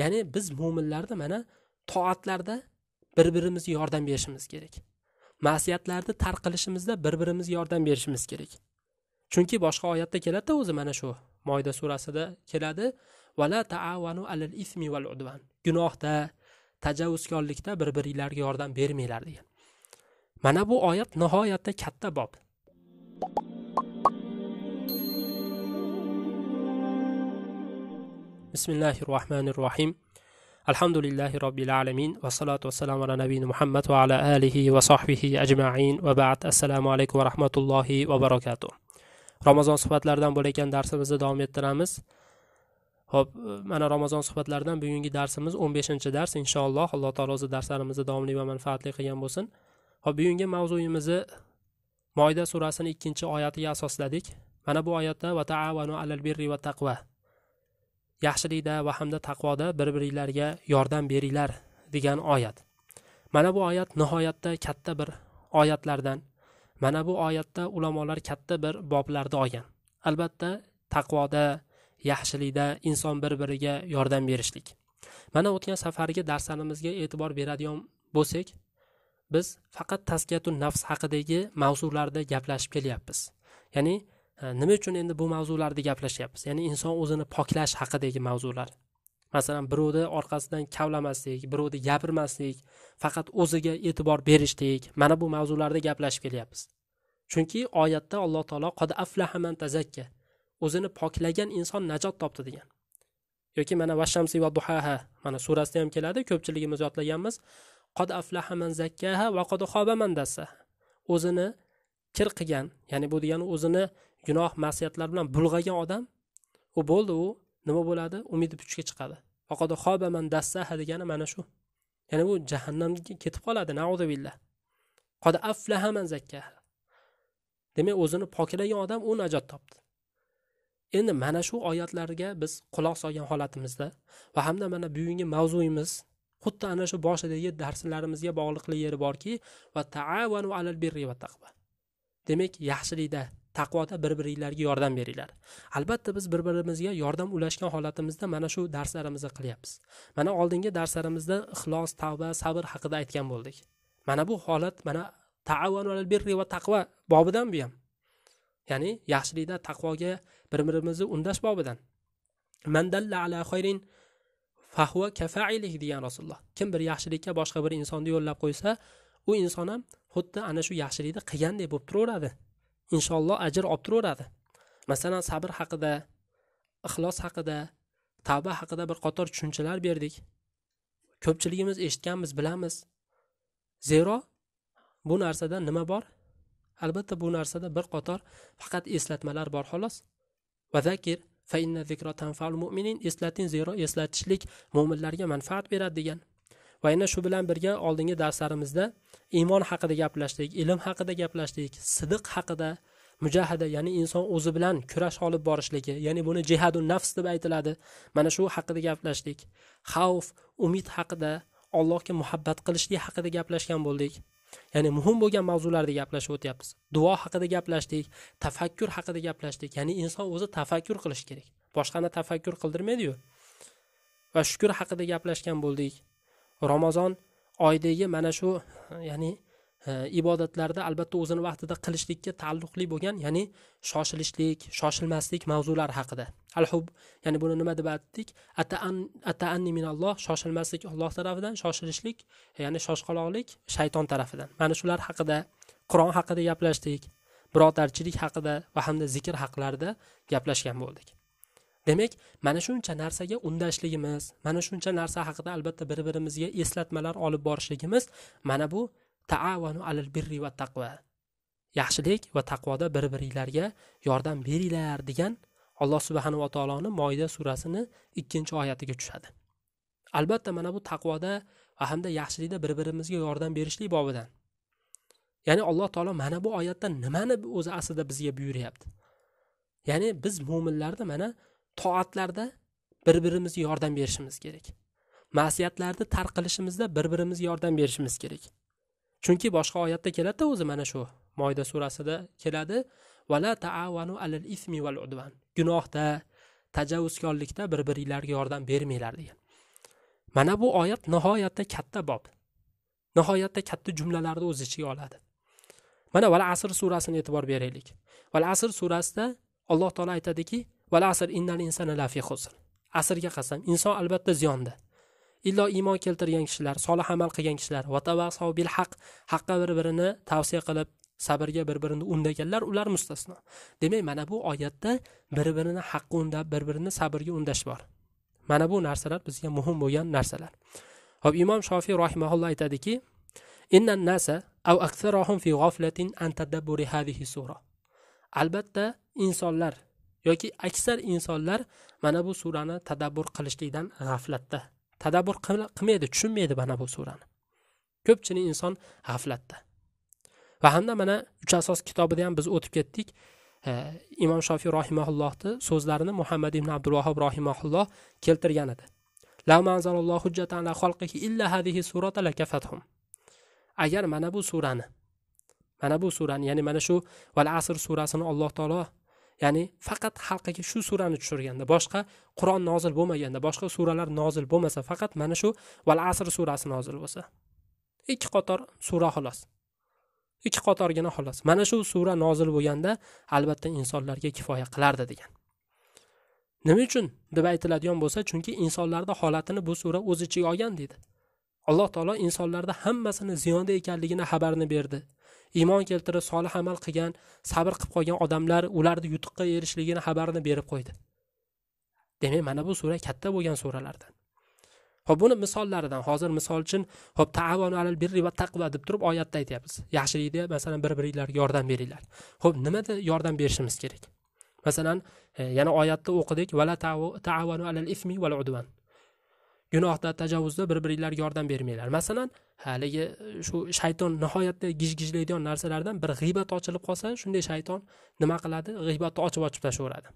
ya'ni biz mo'minlarni mana toatlarda bir birimizga yordam berishimiz kerak ma'siyatlarni tark qilishimizda bir birimizga yordam berishimiz kerak chunki boshqa oyatda keladida o'zi mana shu moyda surasida keladi vala taavanu alal ismi val udvan gunohda tajovuzkorlikda bir biringlarga yordam bermanglar degan mana bu oyat nihoyatda katta bob bismillahi rohmanir rohim alhamdulillahi robbil alamin va salatu vassalamu ala nabiyina muhammad va ala alihi va sohbihi ajmain va ba'd assalomu alaykum va rahmatullohi va barakatuh ramazon suhbatlaridan bo'layotgan darsimizni davom ettiramiz ho'p mana ramazon suhbatlaridan bugungi darsimiz o'n beshinchi dars inshaalloh alloh taolo o'zi darslarimizni davomli va manfaatli qilgan bo'lsin ho'p bugungi mavzuyimizni moyda surasini ikkinchi oyatiga asosladik mana bu oyatda va taavanu alal birri va taqva yaxshilikda va hamda taqvoda bir biringlarga yordam beringlar degan oyat mana bu oyat nihoyatda katta bir oyatlardan mana bu oyatda ulamolar katta bir boblarni olgan albatta taqvoda yaxshilikda inson bir biriga yordam berishlik mana o'tgan safargi darslarimizga e'tibor beradigan bo'lsak biz faqat taskiyatu nafs haqidagi mavzularda gaplashib kelyapmiz ya'ni Э, nima uchun endi bu mavzularda gaplashyapmiz ya'ni inson o'zini poklash haqidagi mavzular masalan birovni orqasidan kavlamaslik birovni gapirmaslik faqat o'ziga e'tibor berishlik mana bu mavzularda gaplashib kelyapmiz chunki oyatda alloh taolo qod aflahaman tazakka o'zini poklagan inson najot topdi degan yoki mana vashamsi va duhaha mana surasida ham keladi ko'pchiligimiz yodlaganmiz qod aflahaman zakkaha va qod xobaman o'zini kir qilgan ya'ni bu degani o'zini gunoh masiyatlar bilan bulg'agan odam u bo'ldi u nima bo'ladi umidi puchga chiqadi faqat dassaha degani mana shu ya'ni u jahannamga ketib qoladi naudubillah qod demak o'zini poklagan odam u najot topdi endi mana shu oyatlarga biz quloq solgan holatimizda va hamda mana bugungi mavzuyimiz xuddi ana shu boshidagi darslarimizga bog'liqli yeri borki va taavanu alal birri va taqva demak yaxshilikda taqvoda bir biringlarga yordam beringlar albatta biz bir birimizga yordam ulashgan holatimizda mana shu darslarimizni qilyapmiz mana oldingi darslarimizda ixlos tavba sabr haqida aytgan bo'ldik mana bu holat mana taavvanu alal birri va taqvo bobidan bu ham ya'ni yaxshilikda taqvoga bir birimizni undash bobidan mandalla ala xayrin fahva kafaili degan rasululloh kim bir yaxshilikka boshqa bir insonni yo'llab qo'ysa u inson ham xuddi ana shu yaxshilikni qilgandek bo'lib turaveradi inshaalloh ajr olib turaveradi masalan sabr haqida ixlos haqida tavba haqida bir qator tushunchalar berdik ko'pchiligimiz eshitganmiz bilamiz zero bu narsada nima bor albatta bu narsada bir qator faqat eslatmalar bor xolos va zakir fa inna zikro tanfal mu'minin eslating zero eslatishlik mo'minlarga manfaat beradi degan va yana shu bilan birga oldingi darslarimizda iymon haqida gaplashdik ilm haqida gaplashdik sidiq haqida mujahada ya'ni inson o'zi bilan kurash olib borishligi ya'ni buni jihadun nafs deb aytiladi mana shu haqida gaplashdik xavf umid haqida allohga muhabbat qilishlik haqida gaplashgan bo'ldik ya'ni muhim bo'lgan mavzularda gaplashib o'tyapmiz duo haqida gaplashdik tafakkur haqida gaplashdik ya'ni inson o'zi tafakkur qilishi kerak boshqani tafakkur qildirmaydiyu va shukur haqida gaplashgan bo'ldik ramazon oydagi mana shu ya'ni e, ibodatlarda albatta o'zini vaqtida qilishlikka taalluqli bo'lgan ya'ni shoshilishlik shoshilmaslik mavzulari haqida al hub ya'ni buni nima deb aytdik ataanni minalloh shoshilmaslik olloh tarafidan shoshilishlik e, ya'ni shoshqaloqlik shayton tarafidan mana shular haqida qur'on haqida gaplashdik birodarchilik haqida va hamda zikr haqlarida gaplashgan bo'ldik demak mana shuncha narsaga undashligimiz mana shuncha narsa haqida albatta bir birimizga eslatmalar olib borishligimiz mana bu taavanu alal birri va taqva yaxshilik va taqvoda bir biringlarga yordam beringlar degan alloh subhanava taoloni moyda surasini ikkinchi oyatiga tushadi albatta mana bu taqvoda va hamda yaxshilikda bir birimizga yordam berishlik bobidan ya'ni alloh taolo mana bu oyatda nimani o'zi aslida bizga buyuryapti ya'ni biz mo'minlarni mana toatlarda bir birimizga yordam berishimiz kerak ma'siyatlarni tark qilishimizda bir birimizga yordam berishimiz kerak chunki boshqa oyatda keladida o'zi mana shu moyda surasida keladi vala taavanu alal ismi val udvan gunohda tajovuzkorlikda bir biringlarga yordam bermanglar degan mana bu oyat nihoyatda katta bob nihoyatda katta jumlalarni o'z ichiga oladi mana val asr surasini e'tibor beraylik val asr surasida alloh taolo aytadiki val asr innal insana lafi husr asrga qasam inson albatta ziyonda illo iymon keltirgan kishilar solih amal qilgan kishilar vatavasov bil haq haqqa bir birini tavsiya qilib sabrga bir birini undaganlar ular mustasno demak mana bu oyatda bir birini haqqa undab bir birini sabrga undash bor mana bu narsalar bizga muhim bo'lgan narsalar ho'p imom shofiy rohimaulloh aytadiki innan nasa aktsarohum fi hadhihi sura albatta insonlar yoki aksar insonlar mana bu surani tadabbur qilishlikdan g'aflatda tadabbur qilmaydi tushunmaydi mana bu surani ko'pchilik inson g'aflatda va hamda mana uch asos kitobida ham biz o'tib ketdik imom shofiy rohimaullohni so'zlarini muhammad ibn abdulvahob rohimaulloh keltirgan edi agar mana bu surani mana bu surani ya'ni mana shu val asr surasini alloh taolo ya'ni faqat xalqiga shu surani tushirganda boshqa qur'on nozil bo'lmaganda boshqa suralar nozil bo'lmasa faqat mana shu val asr surasi nozil bo'lsa ikki qator sura xolos ikki qatorgina xolos mana shu sura nozil bo'lganda albatta insonlarga kifoya qilardi degan nima uchun deb aytiladigan bo'lsa chunki insonlarni holatini bu sura o'z ichiga olgan deydi alloh taolo insonlarni hammasini ziyonda ekanligini xabarini berdi iymon keltirib solih amal qilgan sabr qilib qolgan odamlar ularni yutuqqa erishligini xabarini berib qo'ydi demak mana bu sura katta bo'lgan suralardan ho'p buni misollaridan hozir misol uchun ho'p taavon alal birri va taqva deb turib oyatda aytyapmiz yaxshilikda masalan bir biringlarga yordam beringlar ho'p nimada yordam berishimiz kerak masalan e, yana oyatda o'qidik vala taavanu alal ismi val udvan gunohda tajovuzda bir biringlarga yordam bermanglar masalan haligi e, shu shayton nihoyatda gijgijlaydigan narsalardan bir g'iybat ochilib qolsa shunday shayton nima qiladi g'iybatni ochib ochib tashlayveradi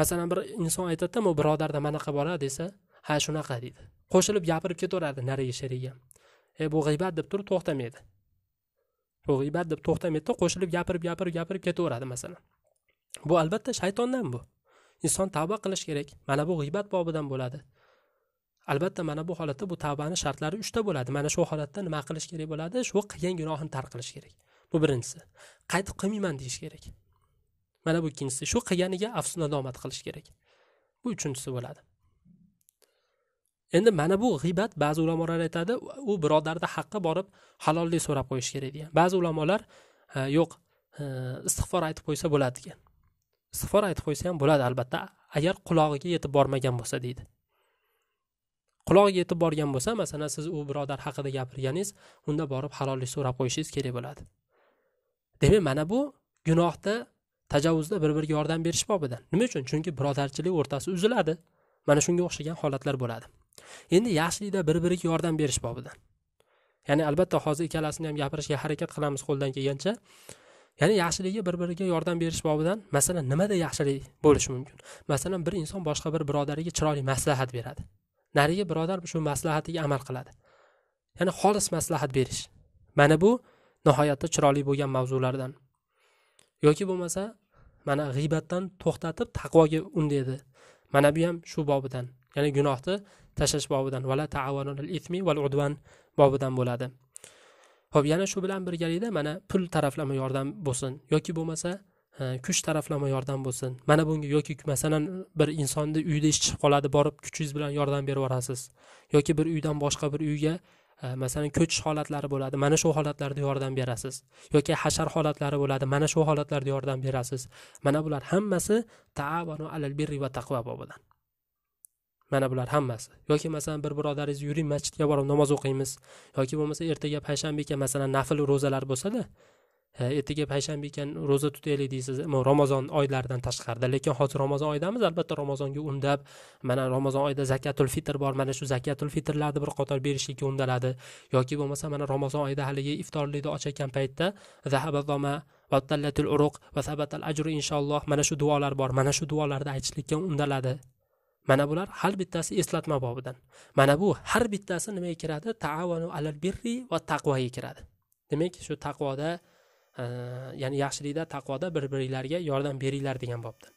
masalan bir inson aytadida birodarda manaqa bora desa ha shunaqa deydi qo'shilib gapirib ketaveradi narigi sherigi ham e bu g'iybat deb turib to'xtamaydi bu g'iybat deb to'xtamaydida qo'shilib gapirib gapirib gapirib ketaveradi masalan bu albatta shaytondan bu inson tavba qilish kerak mana bu g'iybat bobidan bo'ladi albatta mana bu holatda bu tavbani shartlari uchta bo'ladi mana shu holatda nima qilish kerak bo'ladi shu qilgan gunohini tark qilish kerak bu birinchisi qaytib qilmayman deyish kerak mana bu ikkinchisi shu qilganiga afsus nadomat qilish kerak bu uchinchisi bo'ladi endi mana bu g'iybat ba'zi ulamolar aytadi u birodarni haqqi borib halollik so'rab qo'yish kerak degan ba'zi ulamolar e, yo'q e, istig'for aytib qo'ysa bo'ladi degan istig'for aytib qo'ysa ham bo'ladi albatta agar qulog'iga yetib bormagan bo'lsa deydi qulog'iga yetib borgan bo'lsa masalan siz u birodar haqida gapirganingiz unda borib halollik so'rab qo'yishingiz kerak bo'ladi demak mana bu gunohda tajovuzda bir biriga yordam berish bobidan nima uchun chunki birodarchilik o'rtasi uziladi mana shunga o'xshagan holatlar bo'ladi endi yaxshilikda bir biriga yordam berish bobidan ya'ni albatta hozir ikkalasini ham gapirishga harakat qilamiz qo'ldan kelgancha ya'ni yaxshilikka bir biriga yordam berish bobidan masalan nimada yaxshilik bo'lishi mumkin masalan bir inson boshqa bir birodariga chiroyli maslahat beradi narigi birodar shu maslahatiga amal qiladi ya'ni xolis maslahat berish mana bu nihoyatda chiroyli bo'lgan mavzulardan yoki bo'lmasa mana g'iybatdan to'xtatib taqvoga undaydi mana bu ham shu bobidan ya'ni gunohni tashlash bobidan vala taavanul ismi val udvan bobidan bo'ladi ho'p yana shu bilan birgalikda mana pul taraflama yordam bo'lsin yoki bo'lmasa kuch taraflama yordam bo'lsin mana bunga yoki masalan bir insonni uyida ish chiqib qoladi borib kuchingiz bilan yordam berib yuborasiz yoki bir uydan boshqa bir uyga masalan ko'chish holatlari bo'ladi mana shu holatlarda yordam berasiz yoki hashar holatlari bo'ladi mana shu holatlarda yordam berasiz mana bular hammasi taavanu alal birri va taqvo bobidan mana bular hammasi yoki masalan bir birodaringiz yuring masjidga borib namoz o'qiymiz yoki bo'lmasa ertaga payshanba ekan masalan nafl ro'zalar bo'lsada ertaga payshanba ekan ro'za tutaylik deysiz ramazon oylaridan tashqarida lekin hozir ramazon oydamiz albatta ramazonga undab mana ramazon oyida zakatul fitr bor mana shu zakatul fitrlarni bir qator berishlikka undaladi yoki bo'lmasa mana ramazon oyida haligi iftorlikni ochayotgan paytda vatallatul uruq va sabatal ajru inshaalloh mana shu duolar bor mana shu duolarni aytishlikka undaladi mana bular har bittasi eslatma bobidan mana bu har bittasi nimaga kiradi taavanu alal birri va taqvoga kiradi demak shu taqvoda ya'ni yaxshilikda taqvoda bir biringlarga yordam beringlar degan bobdan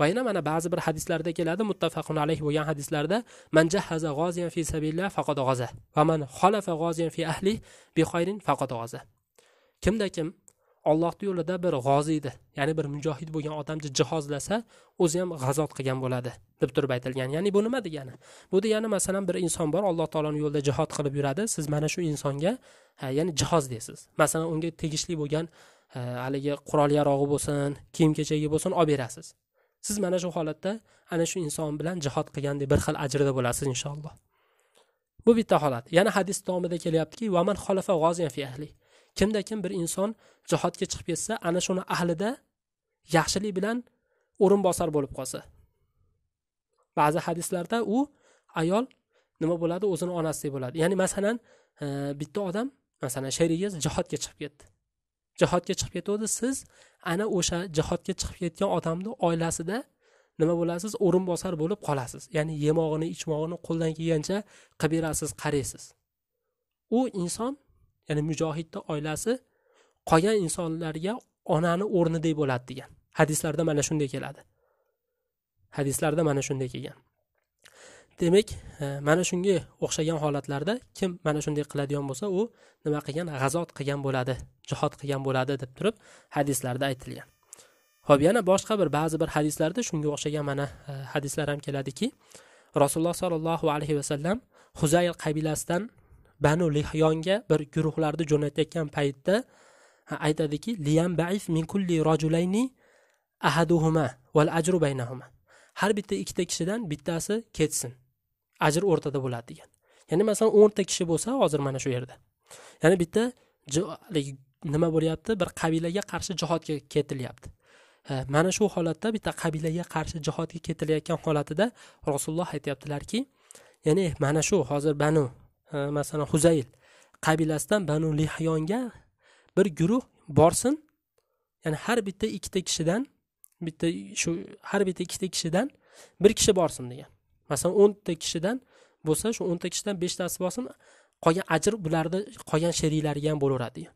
va yana mana ba'zi bir hadislarda keladi muttafaqun alayh bo'lgan hadislarda man jahaza g'oziyan fi sabilillah faqat g'oza va man xolafa g'oziyan fi ahli bi faqat g'oza kimda kim ollohni yo'lida bir g'oziydi ya'ni bir mujohid bo'lgan odamni jihozlasa o'zi ham g'azot qilgan bo'ladi deb turib aytilgan ya'ni bu nima degani bu degani masalan bir inson bor alloh taoloni yo'lida jihod qilib yuradi siz mana shu insonga ya'ni jihoz deysiz masalan unga tegishli bo'lgan haligi qurol yarog'i bo'lsin kiyim kechagi bo'lsin olib berasiz siz mana shu holatda ana shu inson bilan jihod qilgandek bir xil ajrda bo'lasiz inshaalloh bu bitta holat yana hadis tomida kelyaptiki vaman xolafa g'oziyan fi ahli kimda kim bir inson jihodga chiqib ketsa ana shuni ahlida yaxshilik bilan o'rinbosar bo'lib qolsa ba'zi hadislarda u ayol nima bo'ladi o'zini onasidek bo'ladi ya'ni masalan e, bitta odam masalan sherigi jihodga chiqib ketdi jihodga chiqib ketuvdi siz ana o'sha jihodga chiqib ketgan odamni oilasida nima bo'lasiz o'rinbosar bo'lib qolasiz ya'ni yemog'ini ichmog'ini qo'ldan kelgancha qilib berasiz qaraysiz u inson ya'ni mujohidni oilasi qolgan insonlarga onani o'rnidek bo'ladi degan hadislarda mana shunday keladi hadislarda mana shunday kelgan demak e, mana shunga o'xshagan holatlarda kim mana shunday qiladigan bo'lsa u nima qilgan g'azot qilgan bo'ladi jihod qilgan bo'ladi deb turib hadislarda aytilgan ho'p yana boshqa bir ba'zi bir hadislarda shunga o'xshagan mana e, hadislar ham keladiki rasululloh sollallohu alayhi vasallam huzayl qabilasidan banu lihyonga bir guruhlarni jo'natayotgan paytda aytadiki liyan baif min kulli rajulayni ahaduhuma val ajru baynahuma har bitta ikkita kishidan bittasi ketsin ajr o'rtada bo'ladi degan ya'ni masalan o'nta kishi bo'lsa hozir mana shu yerda ya'ni bitta nima bo'lyapti bir qabilaga qarshi jihodga ketilyapti mana shu holatda bitta qabilaga qarshi jihodga ketilayotgan holatida rasululloh aytyaptilarki ya'ni mana shu hozir banu masalan huzayl qabilasidan banu lihyonga bir guruh borsin ya'ni har bitta ikkita kishidan bitta shu har bitta ikkita kishidan bir kishi borsin degan masalan o'nta kishidan bo'lsa shu o'nta kishidan beshtasi borsin qolgan ajr bularni qolgan sheriklariga ham bo'laveradi degan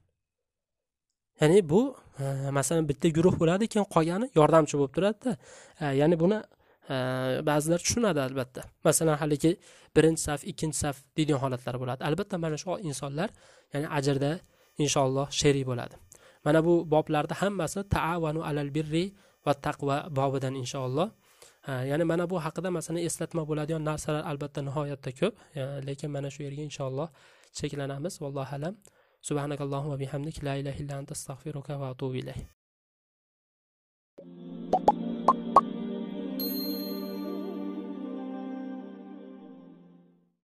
ya'ni bu e, masalan bitta guruh bo'ladi keyin qolgani yordamchi bo'lib turadida e, ya'ni buni ba'zilar tushunadi albatta masalan haligi birinchi saf ikkinchi saf deydigan holatlar bo'ladi albatta mana shu insonlar ya'ni ajrda inshaalloh sherik bo'ladi mana bu boblarni hammasi taavanu alal birri va taqva bobidan inshaalloh ya'ni mana bu haqida masalan eslatma bo'ladigan narsalar albatta nihoyatda ko'p lekin mana shu yerga inshaalloh cheklanamiz vallohu alam subhanakallohu va bihamdik la ilaha illa anta astag'firuka va atubu ilayk